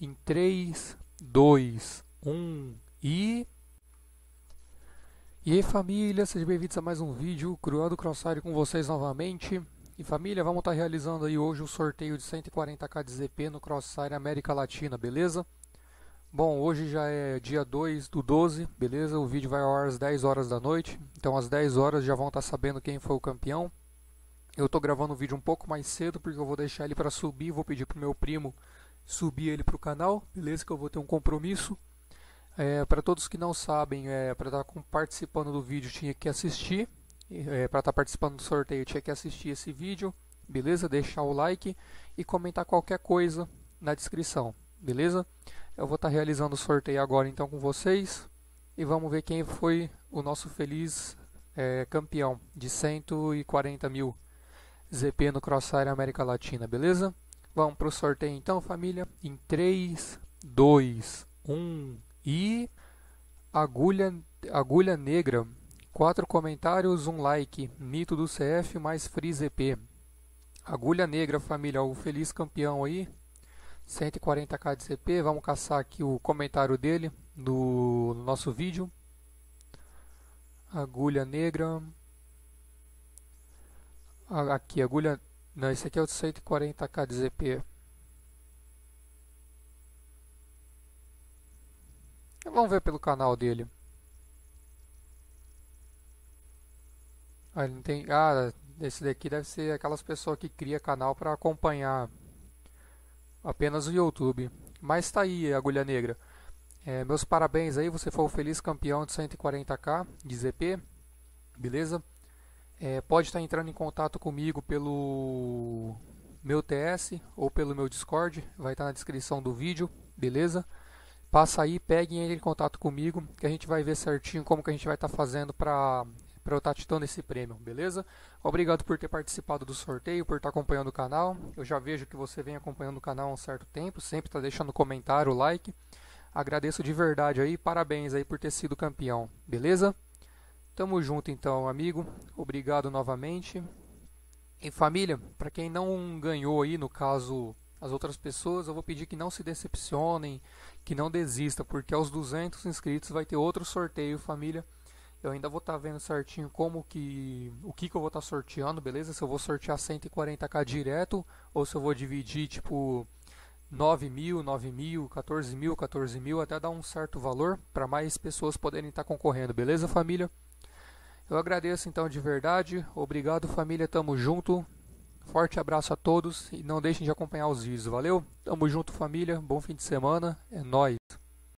em 3, 2, 1 e... E aí família, sejam bem-vindos a mais um vídeo, do Crossfire com vocês novamente. E família, vamos estar tá realizando aí hoje o um sorteio de 140k de ZP no Crossfire América Latina, beleza? Bom, hoje já é dia 2 do 12, beleza? O vídeo vai às 10 horas da noite, então às 10 horas já vão estar tá sabendo quem foi o campeão. Eu estou gravando o vídeo um pouco mais cedo porque eu vou deixar ele para subir, vou pedir pro meu primo subir ele para o canal, beleza? Que eu vou ter um compromisso. É, para todos que não sabem, é, para estar tá participando do vídeo tinha que assistir. É, para estar tá participando do sorteio tinha que assistir esse vídeo, beleza? Deixar o like e comentar qualquer coisa na descrição, beleza? Eu vou estar tá realizando o sorteio agora então com vocês. E vamos ver quem foi o nosso feliz é, campeão de 140 mil ZP no Crossfire América Latina, beleza? Vamos para o sorteio então, família. Em 3, 2, 1 e agulha, agulha negra. 4 comentários, 1 um like. Mito do CF mais Freeze EP. Agulha negra, família. O feliz campeão aí. 140k de CP. Vamos caçar aqui o comentário dele do nosso vídeo. Agulha negra. Aqui, agulha não, esse aqui é o de 140k de ZP. Vamos ver pelo canal dele. Ah, ele não tem... Ah, esse daqui deve ser aquelas pessoas que cria canal para acompanhar apenas o YouTube. Mas tá aí, Agulha Negra. É, meus parabéns aí, você foi o feliz campeão de 140k de ZP. Beleza? É, pode estar entrando em contato comigo pelo meu TS ou pelo meu Discord, vai estar na descrição do vídeo, beleza? Passa aí, pegue e entre em contato comigo, que a gente vai ver certinho como que a gente vai estar fazendo para eu estar titando esse prêmio, beleza? Obrigado por ter participado do sorteio, por estar acompanhando o canal. Eu já vejo que você vem acompanhando o canal há um certo tempo, sempre está deixando comentário, like. Agradeço de verdade aí, parabéns aí por ter sido campeão, beleza? Tamo junto então, amigo. Obrigado novamente. E família, para quem não ganhou aí, no caso, as outras pessoas, eu vou pedir que não se decepcionem, que não desista, porque aos 200 inscritos vai ter outro sorteio, família. Eu ainda vou estar tá vendo certinho como que o que que eu vou estar tá sorteando, beleza? Se eu vou sortear 140k direto ou se eu vou dividir tipo 9 mil, 9 mil, 14 mil, 14 mil, até dar um certo valor para mais pessoas poderem estar tá concorrendo, beleza, família? Eu agradeço então de verdade. Obrigado, família. Tamo junto. Forte abraço a todos e não deixem de acompanhar os vídeos. Valeu? Tamo junto, família. Bom fim de semana. É nóis.